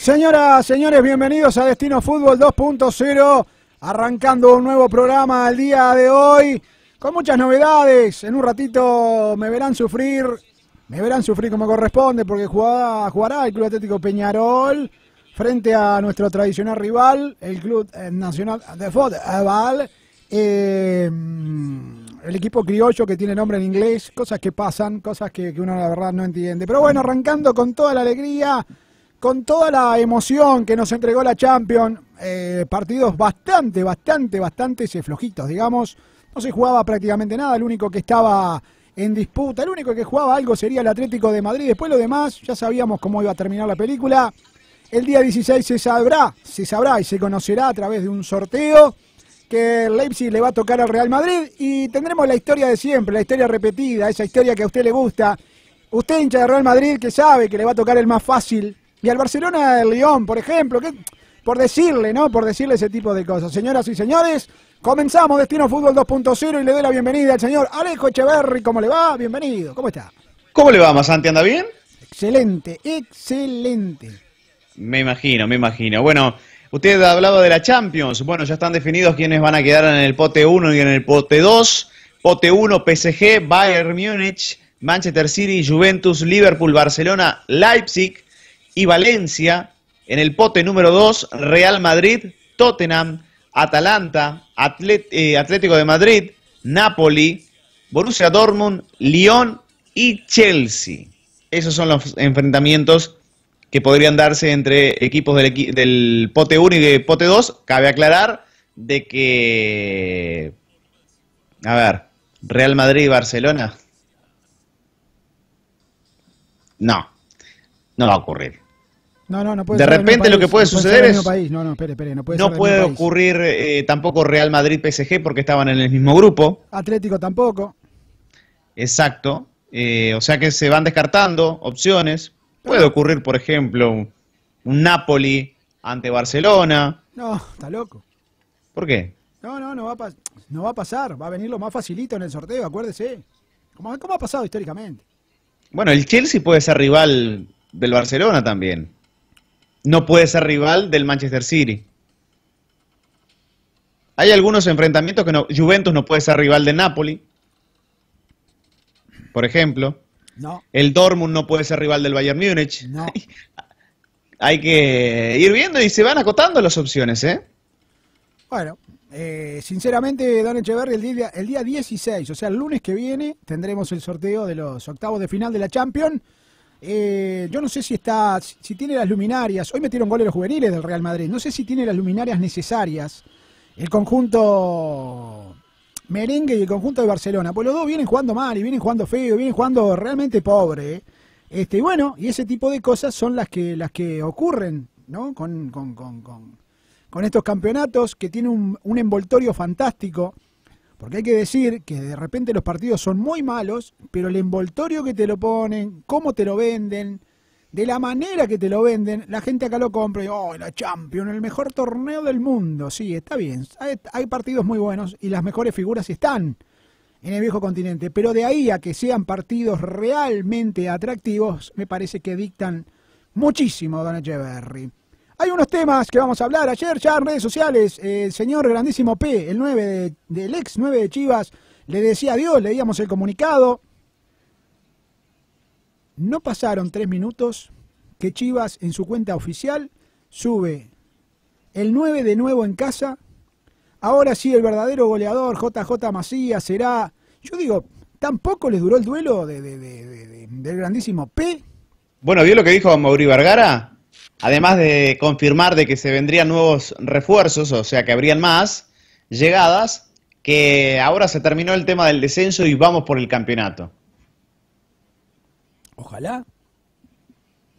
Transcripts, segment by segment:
Señoras, señores, bienvenidos a Destino Fútbol 2.0, arrancando un nuevo programa el día de hoy, con muchas novedades. En un ratito me verán sufrir, me verán sufrir como corresponde, porque jugará, el Club Atlético Peñarol frente a nuestro tradicional rival, el Club eh, Nacional de Fútbol, eh, el equipo criollo que tiene nombre en inglés, cosas que pasan, cosas que, que uno la verdad no entiende. Pero bueno, arrancando con toda la alegría con toda la emoción que nos entregó la Champions, eh, partidos bastante, bastante, bastante flojitos, digamos. No se jugaba prácticamente nada, el único que estaba en disputa, el único que jugaba algo sería el Atlético de Madrid. Después lo demás, ya sabíamos cómo iba a terminar la película. El día 16 se sabrá, se sabrá y se conocerá a través de un sorteo que Leipzig le va a tocar al Real Madrid y tendremos la historia de siempre, la historia repetida, esa historia que a usted le gusta. Usted hincha de Real Madrid que sabe que le va a tocar el más fácil, y al Barcelona del León, por ejemplo, por decirle, ¿no? Por decirle ese tipo de cosas. Señoras y señores, comenzamos Destino Fútbol 2.0 y le doy la bienvenida al señor Alejo Echeverri. ¿Cómo le va? Bienvenido, ¿cómo está? ¿Cómo le va, Masanti? ¿Anda bien? Excelente, excelente. Me imagino, me imagino. Bueno, usted hablado de la Champions. Bueno, ya están definidos quiénes van a quedar en el pote 1 y en el pote 2. Pote 1, PSG, Bayern Múnich, Manchester City, Juventus, Liverpool, Barcelona, Leipzig y Valencia. En el pote número 2, Real Madrid, Tottenham, Atalanta, eh, Atlético de Madrid, Napoli, Borussia Dortmund, Lyon y Chelsea. Esos son los enfrentamientos que podrían darse entre equipos del, del pote 1 y del pote 2. Cabe aclarar de que... A ver, Real Madrid y Barcelona. No, no va a ocurrir. No, no, no puede de repente lo que puede suceder es... No, puede, ocurrir eh, tampoco Real Madrid-PSG porque estaban en el mismo grupo. Atlético tampoco. Exacto. Eh, o sea que se van descartando opciones. Puede ocurrir, por ejemplo, un, Napoli ante Barcelona. No, está loco. ¿Por qué? No, no, no va, a no va a pasar. Va a venir lo más facilito en el sorteo, acuérdese. ¿Cómo ha pasado históricamente. Bueno, el Chelsea puede ser rival del Barcelona también. No puede ser rival del Manchester City. Hay algunos enfrentamientos que no. Juventus no puede ser rival de Napoli, por ejemplo. No. El Dortmund no puede ser rival del Bayern Múnich. No. Hay que ir viendo y se van acotando las opciones, ¿eh? Bueno, eh, sinceramente, Don Echeverry, el día, el día 16, o sea, el lunes que viene, tendremos el sorteo de los octavos de final de la Champions. Eh, yo no sé si está, si tiene las luminarias. Hoy metieron goles los juveniles del Real Madrid. No sé si tiene las luminarias necesarias. El conjunto merengue y el conjunto de Barcelona. Pues los dos vienen jugando mal y vienen jugando feo, y vienen jugando realmente pobre. Este, y bueno, y ese tipo de cosas son las que, las que ocurren, ¿no? Con, estos campeonatos que tienen un envoltorio fantástico. Porque hay que decir que de repente los partidos son muy malos, pero el envoltorio que te lo ponen, cómo te lo venden, de la manera que te lo venden, la gente acá lo compra y, oh, la Champions, el mejor torneo del mundo. Sí, está bien. Hay, partidos muy buenos y las mejores figuras están en el viejo continente. Pero de ahí a que sean partidos realmente atractivos, me parece que dictan muchísimo, Don Echeverry. Hay unos temas que vamos a hablar. Ayer ya en redes sociales, eh, el señor grandísimo P, el 9 del ex 9 de Chivas, le decía adiós, leíamos el comunicado. No pasaron tres minutos que Chivas en su cuenta oficial sube el 9 de nuevo en casa. Ahora sí, el verdadero goleador JJ Macías será. Yo digo, tampoco les duró el duelo de, del grandísimo P. Bueno, ¿vio lo que dijo Mauri Vergara? Además de confirmar de que se vendrían nuevos refuerzos, o sea que habrían más llegadas, que ahora se terminó el tema del descenso y vamos por el campeonato. Ojalá.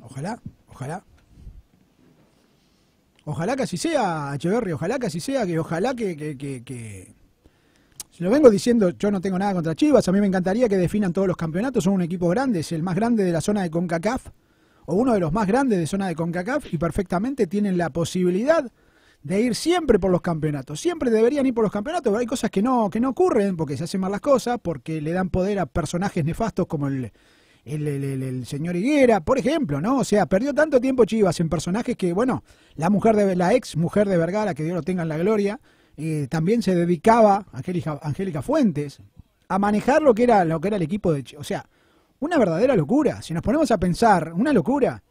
Ojalá, ojalá. Ojalá que así sea, Echeverry, ojalá que así sea, que ojalá que, que, lo vengo diciendo, yo no tengo nada contra Chivas, a mí me encantaría que definan todos los campeonatos, son un equipo grande, es el más grande de la zona de CONCACAF uno de los más grandes de zona de CONCACAF y perfectamente tienen la posibilidad de ir siempre por los campeonatos. Siempre deberían ir por los campeonatos, pero hay cosas que no, que no ocurren porque se hacen mal las cosas, porque le dan poder a personajes nefastos como el, señor Higuera, por ejemplo, ¿no? O sea, perdió tanto tiempo Chivas en personajes que, bueno, la mujer de la ex mujer de Vergara, que Dios lo tenga en la gloria, eh, también se dedicaba, Angélica, Angélica Fuentes, a manejar lo que era, lo que era el equipo de Chivas. O sea, una verdadera locura. Si nos ponemos a pensar, una locura.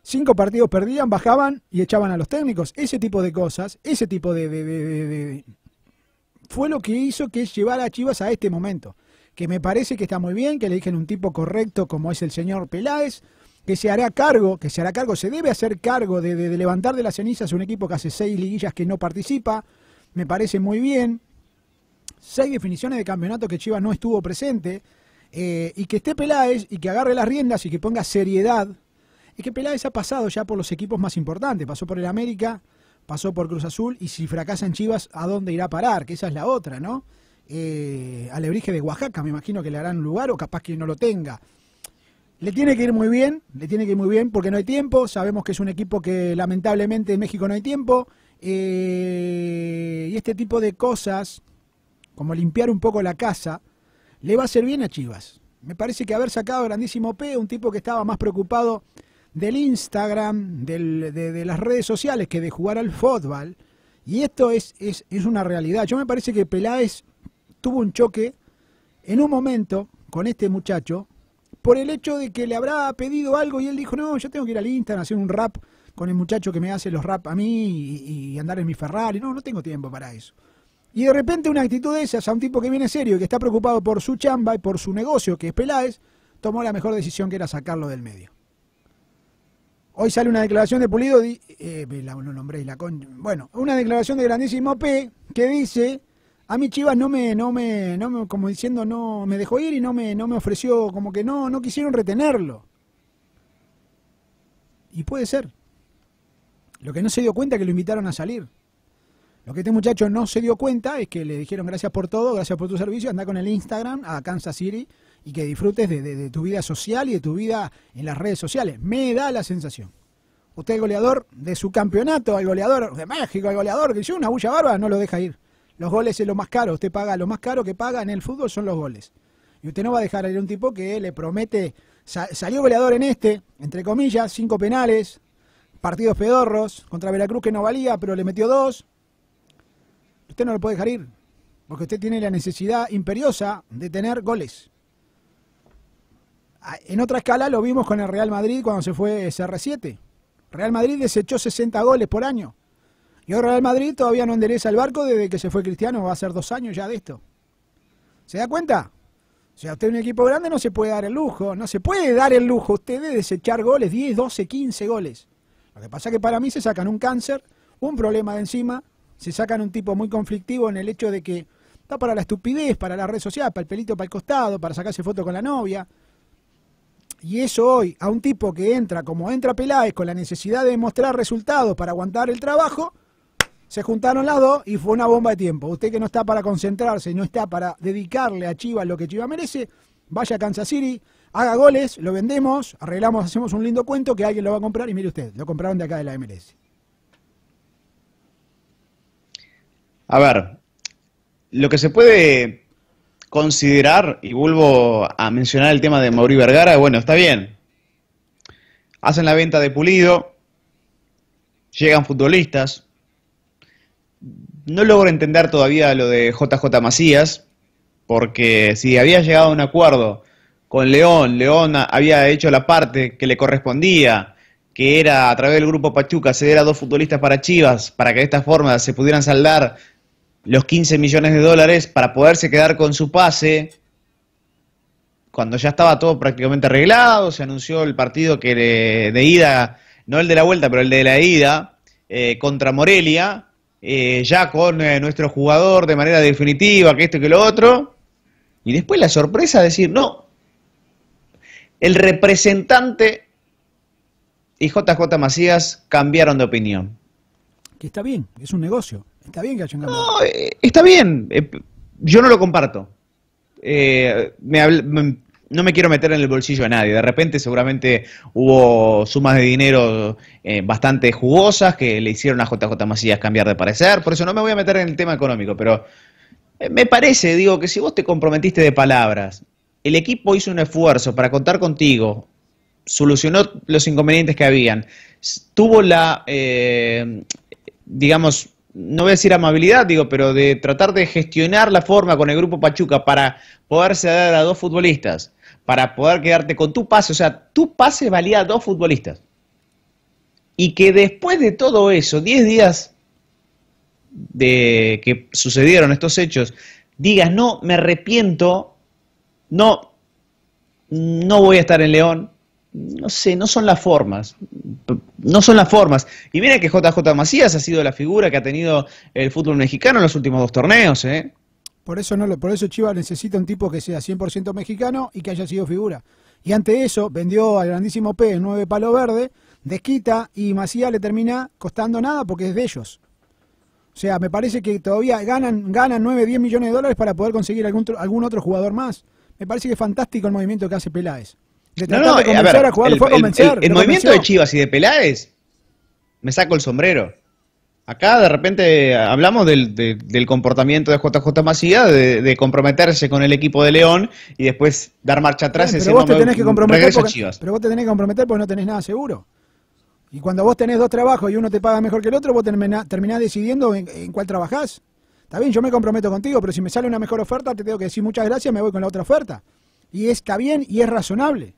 Cinco partidos perdían, bajaban y echaban a los técnicos. Ese tipo de cosas, ese tipo de... fue lo que hizo que llevara a Chivas a este momento. Que me parece que está muy bien, que le elijan un tipo correcto como es el señor Peláez, que se hará cargo, que se hará cargo, se debe hacer cargo de, de, levantar de las cenizas un equipo que hace seis liguillas que no participa, me parece muy bien. Seis definiciones de campeonato que Chivas no estuvo presente. Eh, y que esté Peláez y que agarre las riendas y que ponga seriedad. Es que Peláez ha pasado ya por los equipos más importantes, pasó por el América, pasó por Cruz Azul y si fracasa en Chivas, ¿a dónde irá a parar? Que esa es la otra, ¿no? Al eh, Alebrije de Oaxaca, me imagino que le harán lugar o capaz que no lo tenga. Le tiene que ir muy bien, le tiene que ir muy bien porque no hay tiempo. Sabemos que es un equipo que lamentablemente en México no hay tiempo. Eh, y este tipo de cosas, como limpiar un poco la casa, le va a hacer bien a Chivas. Me parece que haber sacado grandísimo P, un tipo que estaba más preocupado del Instagram, de, las redes sociales que de jugar al fútbol. Y esto es, es, una realidad. Yo me parece que Peláez tuvo un choque en un momento con este muchacho por el hecho de que le habrá pedido algo y él dijo, no, yo tengo que ir al Instagram, hacer un rap con el muchacho que me hace los rap a mí y andar en mi Ferrari. No, no tengo tiempo para eso. Y de repente una actitud de esas a un tipo que viene serio y que está preocupado por su chamba y por su negocio, que es Peláez, tomó la mejor decisión que era sacarlo del medio. Hoy sale una declaración de Pulido, eh, no nombréis la con, bueno, una declaración de grandísimo P que dice, a mí Chivas no me, no me, como diciendo, no me dejó ir y no me, no me ofreció, como que no, no quisieron retenerlo. Y puede ser. Lo que no se dio cuenta es que lo invitaron a salir. Lo que este muchacho no se dio cuenta es que le dijeron gracias por todo, gracias por tu servicio, anda con el Instagram a Kansas City y que disfrutes de, tu vida social y de tu vida en las redes sociales. Me da la sensación. Usted, el goleador de su campeonato, el goleador de México, el goleador que hizo una bulla barba, no lo deja ir. Los goles es lo más caro. Usted paga lo más caro que paga en el fútbol son los goles. Y usted no va a dejar ir a un tipo que le promete. salió goleador en este, entre comillas, cinco penales, partidos pedorros, contra Veracruz que no valía, pero le metió dos. Usted no lo puede dejar ir, porque usted tiene la necesidad imperiosa de tener goles. Ah, en otra escala lo vimos con el Real Madrid cuando se fue CR7. Real Madrid desechó 60 goles por año. Y hoy Real Madrid todavía no endereza el barco desde que se fue Cristiano, va a ser dos años ya de esto. ¿Se da cuenta? O sea, usted es un equipo grande, no se puede dar el lujo, no se puede dar el lujo usted de desechar goles, 10, 12, 15 goles. Lo que pasa es que para mí se sacan un cáncer, un problema de encima, se sacan un tipo muy conflictivo en el hecho de que está para la estupidez, para la red social, para el pelito para el costado, para sacarse foto con la novia. Y eso hoy, a un tipo que entra como entra Peláez con la necesidad de mostrar resultados para aguantar el trabajo, se juntaron las dos y fue una bomba de tiempo. Usted que no está para concentrarse, no está para dedicarle a Chivas lo que Chivas merece, vaya a Kansas City, haga goles, lo vendemos, arreglamos, hacemos un lindo cuento que alguien lo va a comprar y mire usted, lo compraron de acá de la MLS. A ver, lo que se puede considerar, y vuelvo a mencionar el tema de Mauri Vergara, bueno, está bien. Hacen la venta de Pulido, llegan futbolistas. No logro entender todavía lo de JJ Macías, porque si había llegado a un acuerdo con León, León había hecho la parte que le correspondía, que era a través del grupo Pachuca ceder a dos futbolistas para Chivas, para que de esta forma se pudieran saldar los 15 millones de dólares para poderse quedar con su pase, cuando ya estaba todo prácticamente arreglado, se anunció el partido que de, ida, no el de la vuelta, pero el de la ida, eh, contra Morelia, eh, ya con eh, nuestro jugador de manera definitiva, que esto y que lo otro, y después la sorpresa de decir, no, el representante y JJ Macías cambiaron de opinión. Que está bien, es un negocio. Está bien que haya un cambio. No, eh, está bien. Eh, yo no lo comparto. Eh, no me quiero meter en el bolsillo a nadie. De repente seguramente hubo sumas de dinero bastante jugosas que le hicieron a JJ Macías cambiar de parecer. Por eso no me voy a meter en el tema económico, pero me parece, digo, que si vos te comprometiste de palabras, el equipo hizo un esfuerzo para contar contigo, solucionó los inconvenientes que habían, tuvo la, eh, digamos, no voy a decir amabilidad, digo, pero de tratar de gestionar la forma con el grupo Pachuca para poderse dar a dos futbolistas, para poder quedarte con tu pase, o sea, tu pase valía a dos futbolistas. Y que después de todo eso, 10 días de que sucedieron estos hechos, digas, no, me arrepiento, no, no voy a estar en León, no sé, no son las formas. No son las formas. Y mira que JJ Macías ha sido la figura que ha tenido el fútbol mexicano en los últimos dos torneos, ¿eh? Por eso, no, por eso Chivas necesita un tipo que sea 100% mexicano y que haya sido figura. Y ante eso, vendió al grandísimo P nueve 9 palo verde, desquita y Macías le termina costando nada porque es de ellos. O sea, me parece que todavía ganan, nueve, 9, 10 millones de dólares para poder conseguir algún, algún otro jugador más. Me parece que es fantástico el movimiento que hace Peláez no, no, a ver, el, movimiento de Chivas y de Peláez, me saco el sombrero. Acá de repente hablamos del, comportamiento de JJ Macías, de, comprometerse con el equipo de León y después dar marcha atrás. pero, vos te tenés que comprometer pero vos te tenés que comprometer porque no tenés nada seguro. Y cuando vos tenés dos trabajos y uno te paga mejor que el otro, vos terminás, decidiendo en, en, cuál trabajás. Está bien, yo me comprometo contigo, pero si me sale una mejor oferta, te tengo que decir muchas gracias, me voy con la otra oferta. Y está bien y es razonable.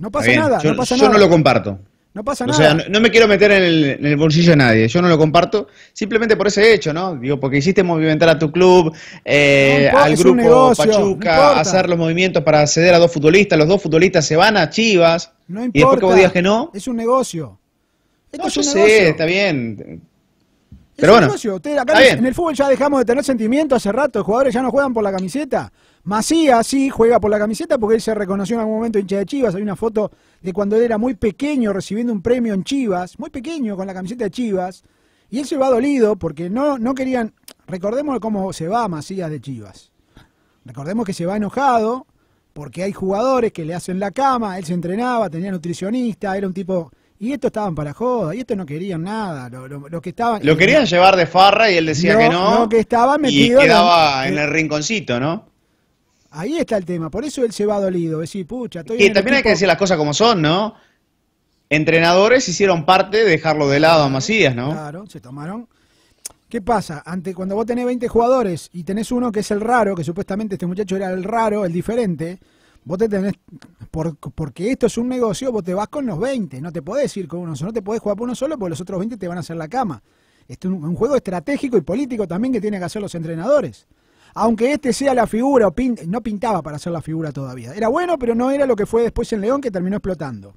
No pasa nada, yo, no pasa yo no lo comparto. No pasa nada. O sea, no, me quiero meter en el, bolsillo de nadie, yo no lo comparto, simplemente por ese hecho, ¿no? Digo, porque hiciste movimentar a tu club, eh, al grupo Pachuca, hacer los movimientos para acceder a dos futbolistas, los dos futbolistas se van a Chivas, no importa, y que vos digas que no. Es un negocio. no, está bien. Pero es un bueno, en el fútbol ya dejamos de tener sentimiento hace rato, los jugadores ya no juegan por la camiseta. Macías sí juega por la camiseta porque él se reconoció en algún momento hincha de Chivas. Hay una foto de cuando él era muy pequeño recibiendo un premio en Chivas, muy pequeño con la camiseta de Chivas. Y él se va dolido porque no, no querían. Recordemos cómo se va Macías de Chivas. Recordemos que se va enojado porque hay jugadores que le hacen la cama. Él se entrenaba, tenía nutricionista, era un tipo y estos estaban para joda, y estos no querían nada. Lo, que estaban, lo querían llevar de farra y él decía que no. que estaba metido. Y quedaba en el rinconcito, ¿no? Ahí está el tema, por eso él se va dolido, es pucha, Y también hay que decir las cosas como son, ¿no? Entrenadores hicieron parte de dejarlo de lado a Macías, ¿no? Claro, se tomaron. ¿Qué pasa? Ante, cuando vos tenés 20 jugadores y tenés uno que es el raro, que supuestamente este muchacho era el raro, el diferente, vos te tenés, porque esto es un negocio, vos te vas con los 20, no te podés ir con uno solo, no te podés jugar por uno solo porque los otros 20 te van a hacer la cama. Este es un, un juego estratégico y político también que tienen que hacer los entrenadores aunque este sea la figura, o no pintaba para ser la figura todavía. Era bueno, pero no era lo que fue después en León, que terminó explotando.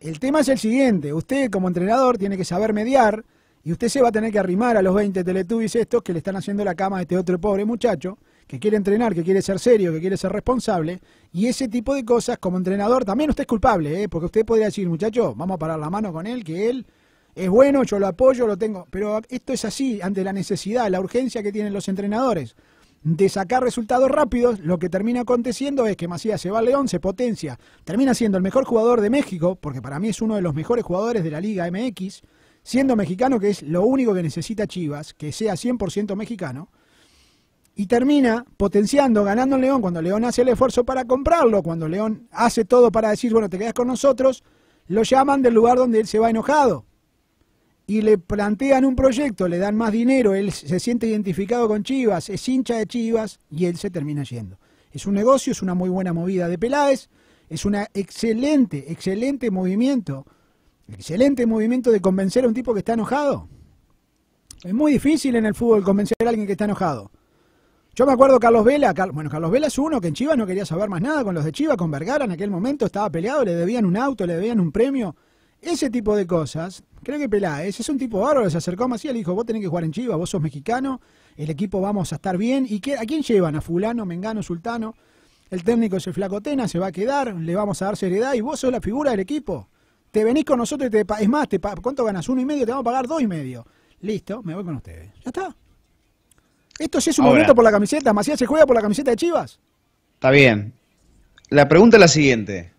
El tema es el siguiente, usted como entrenador tiene que saber mediar y usted se va a tener que arrimar a los 20 teletubbies estos que le están haciendo la cama a este otro pobre muchacho que quiere entrenar, que quiere ser serio, que quiere ser responsable y ese tipo de cosas como entrenador también usted es culpable, ¿eh? porque usted podría decir, muchacho, vamos a parar la mano con él, que él es bueno, yo lo apoyo, lo tengo, pero esto es así, ante la necesidad, la urgencia que tienen los entrenadores de sacar resultados rápidos, lo que termina aconteciendo es que Macías se va a León, se potencia, termina siendo el mejor jugador de México, porque para mí es uno de los mejores jugadores de la Liga MX, siendo mexicano, que es lo único que necesita Chivas, que sea 100% mexicano, y termina potenciando, ganando en León, cuando León hace el esfuerzo para comprarlo, cuando León hace todo para decir, bueno, te quedas con nosotros, lo llaman del lugar donde él se va enojado y le plantean un proyecto, le dan más dinero, él se siente identificado con Chivas, es hincha de Chivas y él se termina yendo. Es un negocio, es una muy buena movida de Peláez, es un excelente, excelente movimiento, excelente movimiento de convencer a un tipo que está enojado. Es muy difícil en el fútbol convencer a alguien que está enojado. Yo me acuerdo Carlos Vela, bueno, Carlos Vela es uno que en Chivas no quería saber más nada con los de Chivas, con Vergara en aquel momento estaba peleado, le debían un auto, le debían un premio. Ese tipo de cosas, creo que Peláez es un tipo bárbaro, se acercó a Macías y le dijo, vos tenés que jugar en Chivas, vos sos mexicano, el equipo vamos a estar bien. ¿Y a quién llevan? ¿A fulano, mengano, sultano? El técnico es el flacotena, se va a quedar, le vamos a dar seriedad y vos sos la figura del equipo. Te venís con nosotros y te... Es más, te, ¿cuánto ganas? Uno y medio, te vamos a pagar dos y medio. Listo, me voy con ustedes. Ya está. Esto sí es un momento por la camiseta. Macías se juega por la camiseta de Chivas. Está bien. La pregunta es la siguiente.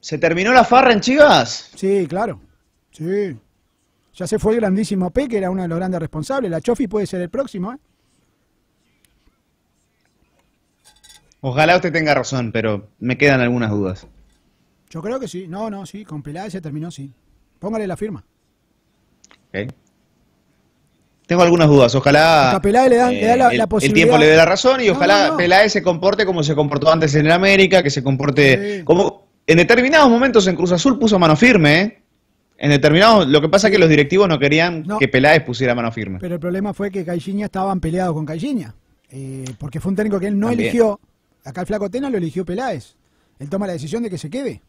¿Se terminó la farra en Chivas? Sí, claro. Sí. Ya se fue el grandísimo P, que era uno de los grandes responsables. La Chofi puede ser el próximo, ¿eh? Ojalá usted tenga razón, pero me quedan algunas dudas. Yo creo que sí. No, no, sí. Con Peláez se terminó, sí. Póngale la firma. Ok. Tengo algunas dudas. Ojalá. A Peláez le, da la, eh, posibilidad. El tiempo le dé la razón y ojalá Peláez se comporte como se comportó antes en el América, que se comporte como en determinados momentos en Cruz Azul puso mano firme, ¿eh? En determinados, lo que pasa es que los directivos no querían que Peláez pusiera mano firme. Pero el problema fue que Caixinha estaban peleados con Caixinha, eh, porque fue un técnico que él no eligió. Acá el flaco Tena lo eligió Peláez. Él toma la decisión de que se quede.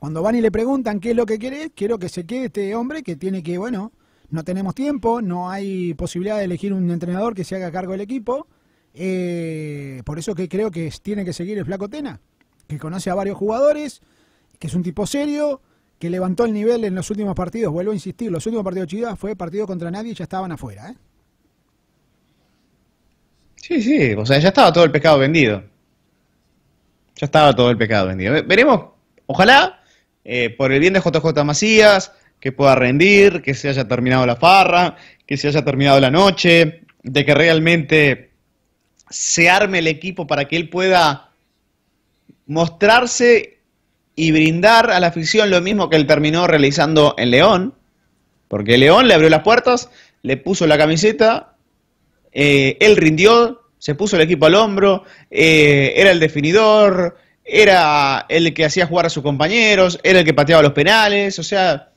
Cuando van y le preguntan qué es lo que quiere, quiero que se quede este hombre que tiene que, bueno, no tenemos tiempo, no hay posibilidad de elegir un entrenador que se haga cargo del equipo. Eh, por eso que creo que tiene que seguir el flaco Tena que conoce a varios jugadores, que es un tipo serio, que levantó el nivel en los últimos partidos. Vuelvo a insistir, los últimos partidos de Chivas fue partido contra nadie y ya estaban afuera. ¿eh? Sí, sí, o sea, ya estaba todo el pecado vendido. Ya estaba todo el pecado vendido. Veremos, ojalá, eh, por el bien de JJ Macías, que pueda rendir, que se haya terminado la farra, que se haya terminado la noche, de que realmente se arme el equipo para que él pueda mostrarse y brindar a la afición lo mismo que él terminó realizando en León, porque León le abrió las puertas, le puso la camiseta, eh, él rindió, se puso el equipo al hombro, eh, era el definidor, era el que hacía jugar a sus compañeros, era el que pateaba los penales, o sea,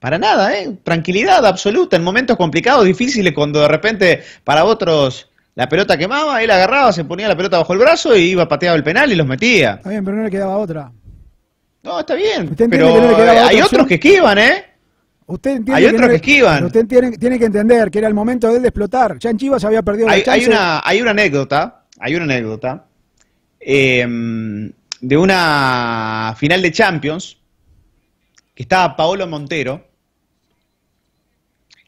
para nada, ¿eh? tranquilidad absoluta en momentos complicados, difíciles, cuando de repente para otros la pelota quemaba, él agarraba, se ponía la pelota bajo el brazo y iba, pateando el penal y los metía. Está bien, pero no le quedaba otra. No, está bien. Pero hay otros que esquivan, ¿eh? Usted hay otros que, esquivan. Usted tiene, que entender que era el momento de él de explotar. Ya en Chivas había perdido hay, la Hay una, hay una anécdota, hay una anécdota em, de una final de Champions que estaba Paolo Montero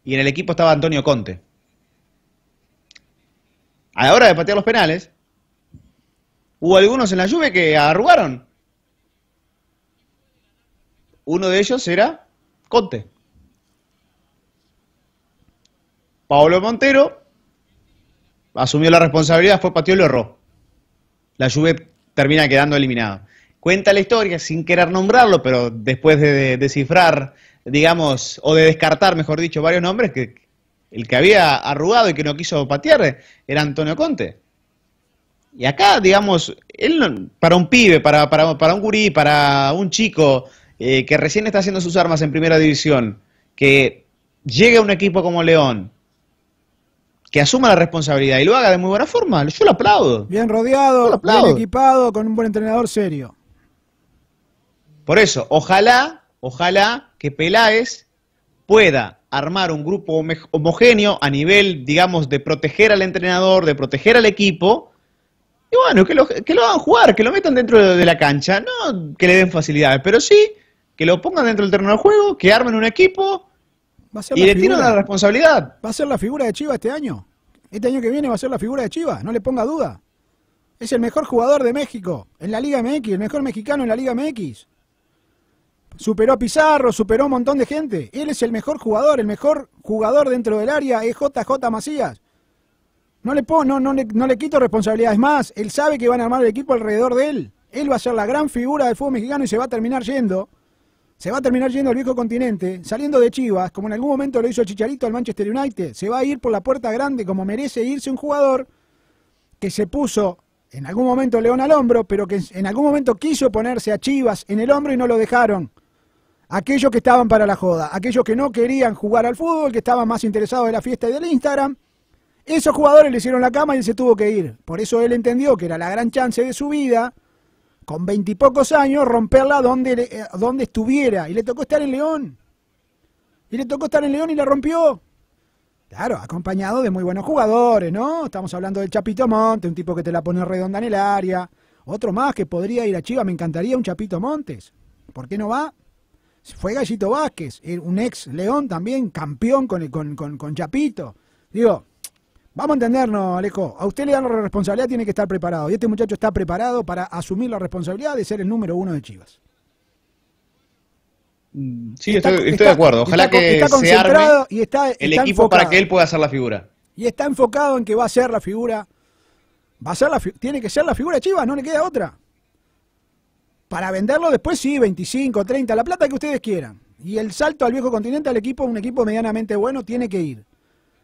y en el equipo estaba Antonio Conte a la hora de patear los penales, hubo algunos en la lluvia que arrugaron. Uno de ellos era Conte. Pablo Montero asumió la responsabilidad, fue pateó y lo erró. La lluvia termina quedando eliminada. Cuenta la historia, sin querer nombrarlo, pero después de descifrar, digamos, o de descartar, mejor dicho, varios nombres, que el que había arrugado y que no quiso patear era Antonio Conte. Y acá, digamos, él para un pibe, para, un gurí, para un chico eh, que recién está haciendo sus armas en primera división, que llegue a un equipo como León, que asuma la responsabilidad y lo haga de muy buena forma, yo lo aplaudo. Bien rodeado, bien equipado, con un buen entrenador serio. Por eso, ojalá, ojalá que Peláez pueda armar un grupo homogéneo a nivel, digamos, de proteger al entrenador, de proteger al equipo, y bueno, que lo, que lo hagan jugar, que lo metan dentro de la cancha, no que le den facilidades, pero sí que lo pongan dentro del terreno de juego, que armen un equipo y le tiran la responsabilidad. Va a ser la figura de Chivas este año. Este año que viene va a ser la figura de Chivas, no le ponga duda. Es el mejor jugador de México en la Liga MX, el mejor mexicano en la Liga MX superó a Pizarro, superó a un montón de gente. Él es el mejor jugador, el mejor jugador dentro del área es JJ Macías. No le, no, le, no le quito responsabilidades más. Él sabe que van a armar el equipo alrededor de él. Él va a ser la gran figura del fútbol mexicano y se va a terminar yendo. Se va a terminar yendo al viejo continente, saliendo de Chivas, como en algún momento lo hizo el Chicharito al Manchester United. Se va a ir por la puerta grande, como merece irse un jugador que se puso en algún momento León al hombro, pero que en algún momento quiso ponerse a Chivas en el hombro y no lo dejaron aquellos que estaban para la joda, aquellos que no querían jugar al fútbol, que estaban más interesados en la fiesta y del Instagram. Esos jugadores le hicieron la cama y él se tuvo que ir. Por eso él entendió que era la gran chance de su vida, con veintipocos años, romperla donde, eh, donde estuviera. Y le tocó estar en León. Y le tocó estar en León y la rompió. Claro, acompañado de muy buenos jugadores, ¿no? Estamos hablando del Chapito Monte, un tipo que te la pone redonda en el área. Otro más que podría ir a Chivas, me encantaría un Chapito Montes. ¿Por qué no va? Fue Gallito Vázquez, un ex León también, campeón con, con, Chapito. Digo, Vamos a entendernos, Alejo. A usted le dan la responsabilidad, tiene que estar preparado. Y este muchacho está preparado para asumir la responsabilidad de ser el número uno de Chivas. Mm, sí, estoy, de acuerdo. Ojalá que concentrado y está, el equipo enfocado. para que él pueda hacer la figura. Y está enfocado en que va a ser la figura. Va a ser la, tiene que ser la figura de Chivas, no le queda otra. Para venderlo después sí, 25, 30, la plata que ustedes quieran. Y el salto al viejo continente, al equipo, un equipo medianamente bueno, tiene que ir.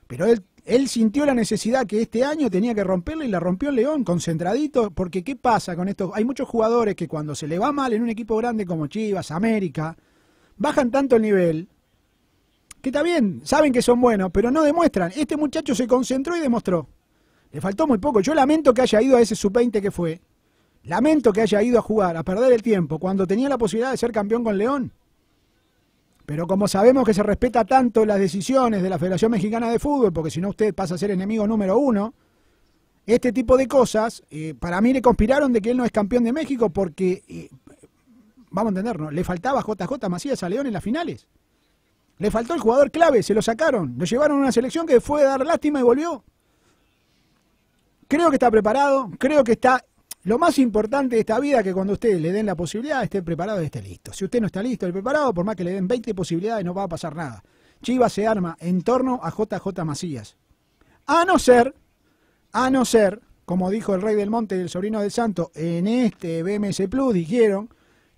Pero él, sintió la necesidad que este año tenía que romperla y la rompió el León, concentradito, porque ¿qué pasa con esto? Hay muchos jugadores que cuando se le va mal en un equipo grande como Chivas, América, bajan tanto el nivel, que también saben que son buenos, pero no demuestran. Este muchacho se concentró y demostró. Le faltó muy poco. Yo lamento que haya ido a ese sub-20 que fue, Lamento que haya ido a jugar, a perder el tiempo, cuando tenía la posibilidad de ser campeón con León. Pero como sabemos que se respeta tanto las decisiones de la Federación Mexicana de Fútbol, porque si no usted pasa a ser enemigo número uno, este tipo de cosas, eh, para mí le conspiraron de que él no es campeón de México porque, eh, vamos a entendernos, le faltaba JJ Macías a León en las finales. Le faltó el jugador clave, se lo sacaron, lo llevaron a una selección que fue a dar lástima y volvió. Creo que está preparado, creo que está lo más importante de esta vida es que cuando ustedes le den la posibilidad, esté preparado y esté listo. Si usted no está listo y preparado, por más que le den 20 posibilidades, no va a pasar nada. Chivas se arma en torno a JJ Macías. A no ser, a no ser, como dijo el Rey del Monte y el Sobrino del Santo, en este BMS Plus dijeron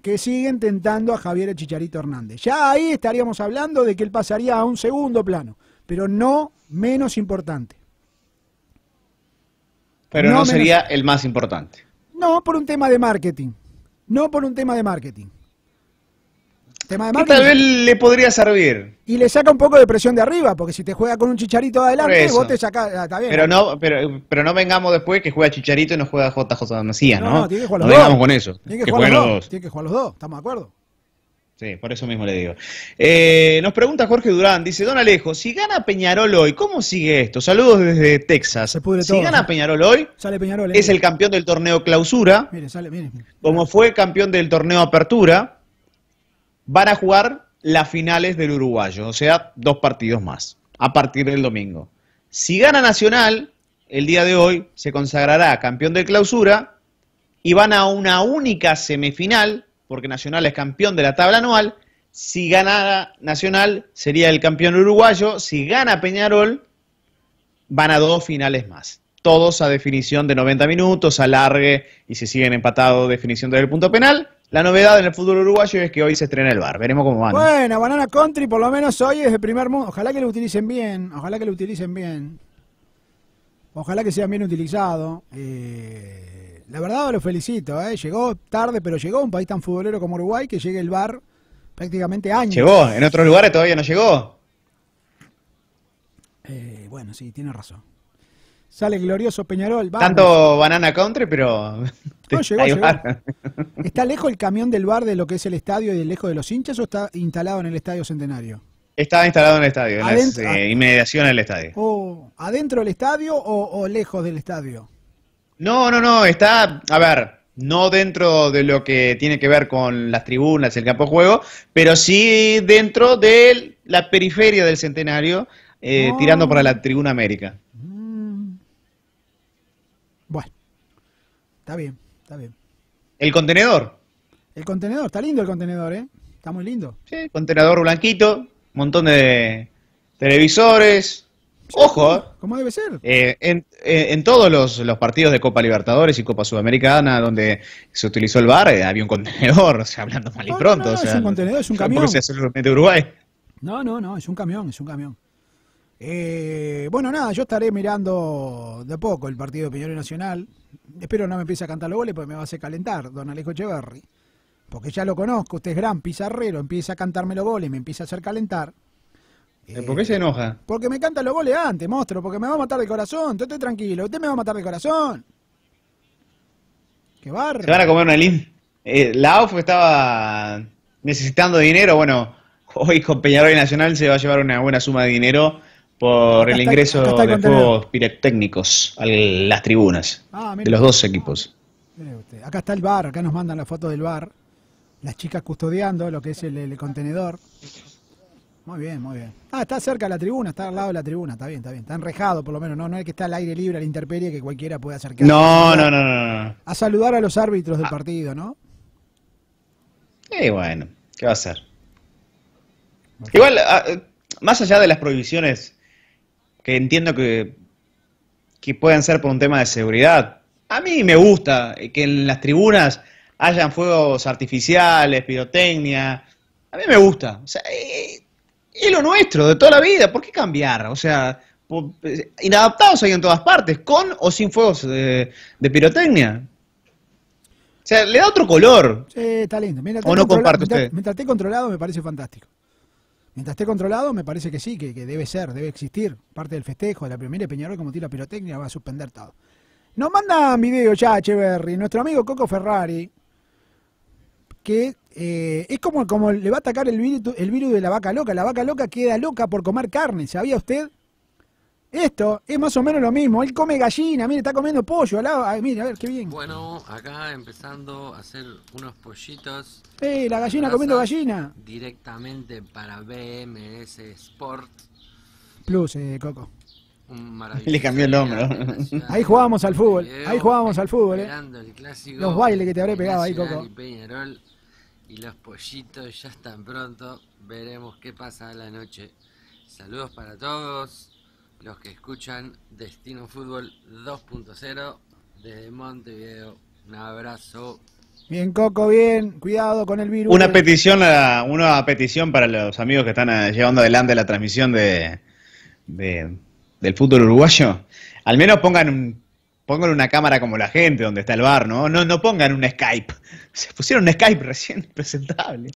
que siguen tentando a Javier Chicharito Hernández. Ya ahí estaríamos hablando de que él pasaría a un segundo plano, pero no menos importante. Pero no, sería el más importante. No, por un tema de marketing. No por un tema de marketing. Tema de marketing. tal vez le podría servir. Y le saca un poco de presión de arriba, porque si te juega con un chicharito adelante, vos te sacás. Ah, está bien, pero no, pero, pero, no vengamos después que juega Chicharito y no juega J. José Macías, ¿no? No, no tiene que jugar los no vengamos con eso. Tiene que, jugar los dos. Tiene que jugar los dos, estamos de acuerdo. Sí, por eso mismo le digo. Eh, nos pregunta Jorge Durán, dice, Don Alejo, si gana Peñarol hoy, ¿cómo sigue esto? Saludos desde Texas. si gana Peñarol hoy, sale Peñarol, es ¿eh? el campeón del torneo clausura, mire, sale, mire. como fue campeón del torneo apertura, van a jugar las finales del uruguayo, o sea, dos partidos más, a partir del domingo. Si gana Nacional, el día de hoy se consagrará campeón de clausura y van a una única semifinal porque Nacional es campeón de la tabla anual. Si gana Nacional, sería el campeón uruguayo. Si gana Peñarol, van a dos finales más. Todos a definición de 90 minutos, alargue y si siguen empatados, definición del punto penal. La novedad en el fútbol uruguayo es que hoy se estrena el bar. Veremos cómo van. Bueno, Banana Country por lo menos hoy es el primer mundo. Ojalá que lo utilicen bien. Ojalá que lo utilicen bien. Ojalá que sea bien utilizado. Eh, la verdad lo felicito, ¿eh? llegó tarde, pero llegó un país tan futbolero como Uruguay que llegue el bar prácticamente años. Llegó, en otros lugares todavía no llegó. Eh, bueno, sí, tiene razón. Sale glorioso Peñarol. Tanto Banana Country, pero. ¿Está lejos el camión del bar de lo que es el estadio y lejos de los hinchas o está instalado en el estadio centenario? Está instalado en el estadio, en la eh, ah. inmediación del estadio. O ¿Adentro del estadio o lejos del estadio? No, no, no, está, a ver, no dentro de lo que tiene que ver con las tribunas, el campo de juego, pero sí dentro de la periferia del centenario, eh, ah. tirando para la Tribuna América. Mm. Bueno, está bien, está bien. El contenedor. El contenedor, está lindo el contenedor, ¿eh? Está muy lindo. Sí, contenedor blanquito, montón de televisores, Ojo, ¿Cómo ¿eh? debe ser. Eh, eh, en, todos los, partidos de Copa Libertadores y Copa Sudamericana donde se utilizó el bar, había un contenedor, hablando mal y pronto. No, es un contenedor, es un camión. No, no, no, es un camión, es un camión. bueno, nada, yo estaré mirando de poco el partido de Peñarol Nacional. Espero no me empiece a cantar los goles porque me va a hacer calentar, don Alejo Echeverri. Porque ya lo conozco, usted es gran pizarrero, empieza a cantarme los goles, me empieza a hacer calentar. Eh, ¿Por qué se eh, enoja? Porque me canta los goles antes, monstruo, porque me va a matar de corazón. Tú estoy tranquilo, usted me va a matar de corazón. Qué barro. Se van a comer una linda. Eh, la AUF estaba necesitando dinero. Bueno, hoy con Peñarol Nacional se va a llevar una buena suma de dinero por el ingreso de los juegos a las tribunas ah, de los dos equipos. Acá está el bar, acá nos mandan la foto del bar. Las chicas custodiando lo que es el contenedor. Muy bien, muy bien. Ah, está cerca de la tribuna, está al lado de la tribuna, está bien, está bien. Está enrejado por lo menos, no, no es que está al aire libre, a la intemperie, que cualquiera puede acercarse. No, no, no, no, A saludar a los árbitros del ah. partido, ¿no? Y bueno, ¿qué va a hacer? Igual, ah, más allá de las prohibiciones que entiendo que, que pueden ser por un tema de seguridad, a mí me gusta que en las tribunas hayan fuegos artificiales, pirotecnia. A mí me gusta. O sea, eh, es lo nuestro, de toda la vida, ¿por qué cambiar? O sea, eh, inadaptados hay en todas partes, con o sin fuegos de, pirotecnia. O sea, le da otro color. Sí, está lindo. Mientras o no comparte Mientras, esté controlado me parece fantástico. Mientras esté controlado, me parece que sí, que, debe ser, debe existir. Parte del festejo, de la primera Peñarol, como tira pirotecnia, va a suspender todo. Nos manda mandan video ya, Cheverry. Nuestro amigo Coco Ferrari, que eh, es como, como le va a atacar el virus, el virus de la vaca loca. La vaca loca queda loca por comer carne, ¿sabía usted? Esto es más o menos lo mismo. Él come gallina, mire, está comiendo pollo al mire, a ver qué bien. Bueno, acá empezando a hacer unos pollitos. ¡Eh, la gallina comiendo gallina! Directamente para BMS Sport. Plus, eh, Coco. Un Le cambió el hombro. Ahí jugábamos al fútbol, ahí jugábamos al fútbol, eh. Los bailes que te habré pegado ahí, Coco y los pollitos ya están pronto. Veremos qué pasa la noche. Saludos para todos los que escuchan Destino Fútbol 2.0 desde Montevideo. Un abrazo. Bien, Coco, bien. Cuidado con el virus. Una petición, una petición para los amigos que están eh, llevando adelante la transmisión del fútbol uruguayo. Al menos pongan un Pónganle una cámara como la gente donde está el bar, ¿no? No, no pongan un Skype. Se pusieron un Skype recién presentable.